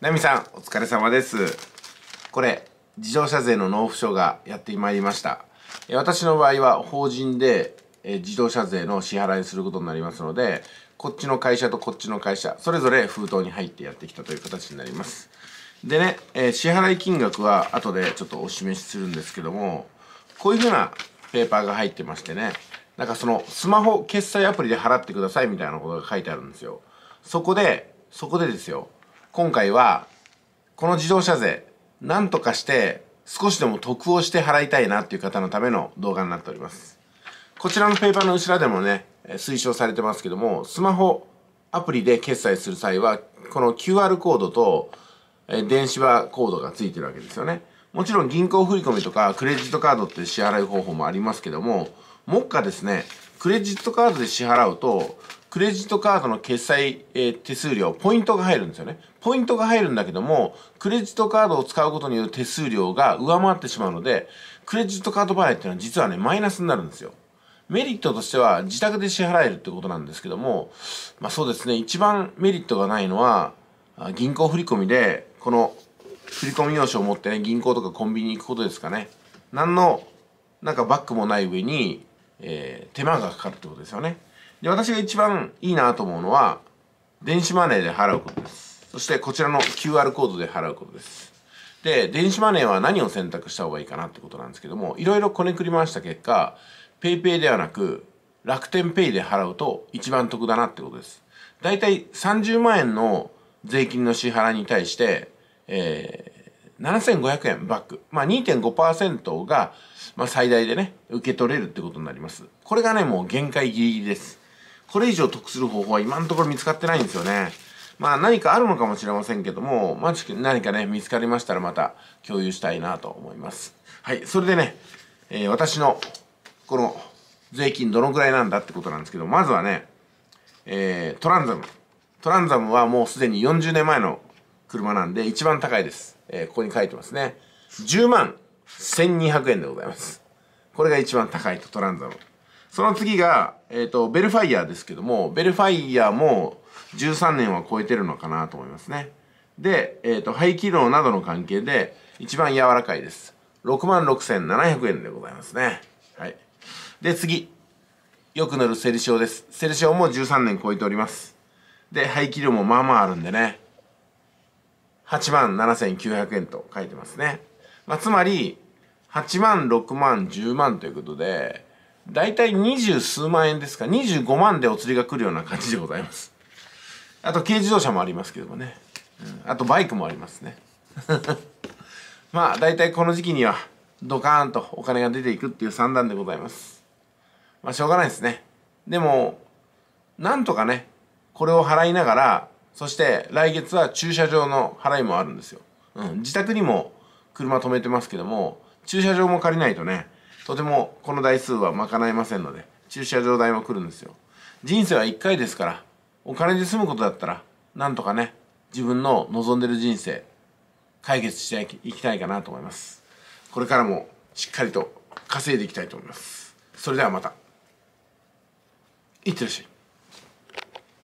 ナミさん、お疲れ様です。これ、自動車税の納付書がやってまいりました。私の場合は法人で自動車税の支払いにすることになりますので、こっちの会社とこっちの会社、それぞれ封筒に入ってやってきたという形になります。でね、え支払い金額は後でちょっとお示しするんですけども、こういうふうなペーパーが入ってましてね、なんかそのスマホ決済アプリで払ってくださいみたいなことが書いてあるんですよ。そこで、そこでですよ、今回はこの自動車税なんとかして少しでも得をして払いたいなっていう方のための動画になっておりますこちらのペーパーの後ろでもね推奨されてますけどもスマホアプリで決済する際はこの QR コードと電子版コードが付いてるわけですよねもちろん銀行振込とかクレジットカードって支払い方法もありますけども目下ですねクレジットカードで支払うとクレジットカードの決済、え手数料、ポイントが入るんですよね。ポイントが入るんだけども、クレジットカードを使うことによる手数料が上回ってしまうので、クレジットカード払いっていうのは実はね、マイナスになるんですよ。メリットとしては自宅で支払えるってことなんですけども、まあそうですね、一番メリットがないのは、銀行振込で、この振込用紙を持ってね、銀行とかコンビニに行くことですかね。何の、なんかバックもない上に、えー、手間がかかるってことですよね。で、私が一番いいなと思うのは、電子マネーで払うことです。そしてこちらの QR コードで払うことです。で、電子マネーは何を選択した方がいいかなってことなんですけども、いろいろこねくり回した結果、PayPay ではなく、楽天 Pay で払うと一番得だなってことです。だいたい30万円の税金の支払いに対して、えー、7500円バック。まあ、2.5%が、まあ、最大でね、受け取れるってことになります。これがね、もう限界ギリギリです。これ以上得する方法は今のところ見つかってないんですよね。まあ何かあるのかもしれませんけども、まじ、あ何かね、見つかりましたらまた共有したいなと思います。はい、それでね、えー、私のこの税金どのくらいなんだってことなんですけど、まずはね、えー、トランザム。トランザムはもうすでに40年前の車なんで一番高いです。えー、ここに書いてますね。10万1200円でございます。これが一番高いとトランザム。その次が、えっ、ー、と、ベルファイヤーですけども、ベルファイヤーも13年は超えてるのかなと思いますね。で、えっ、ー、と、排気量などの関係で、一番柔らかいです。66,700円でございますね。はい。で、次。よく塗るセルシオです。セルシオも13年超えております。で、排気量もまあまああるんでね。8万7900円と書いてますね。まあ、つまり、8万、6万、10万ということで、大体二十数万円ですか二十五万でお釣りが来るような感じでございますあと軽自動車もありますけどもね、うん、あとバイクもありますね まあ大体この時期にはドカーンとお金が出ていくっていう算段でございますまあしょうがないですねでもなんとかねこれを払いながらそして来月は駐車場の払いもあるんですよ、うん、自宅にも車止めてますけども駐車場も借りないとねとてもこの台数は賄えませんので駐車場代も来るんですよ人生は1回ですからお金で済むことだったらなんとかね自分の望んでる人生解決していきたいかなと思いますこれからもしっかりと稼いでいきたいと思いますそれではまたいってらっしゃい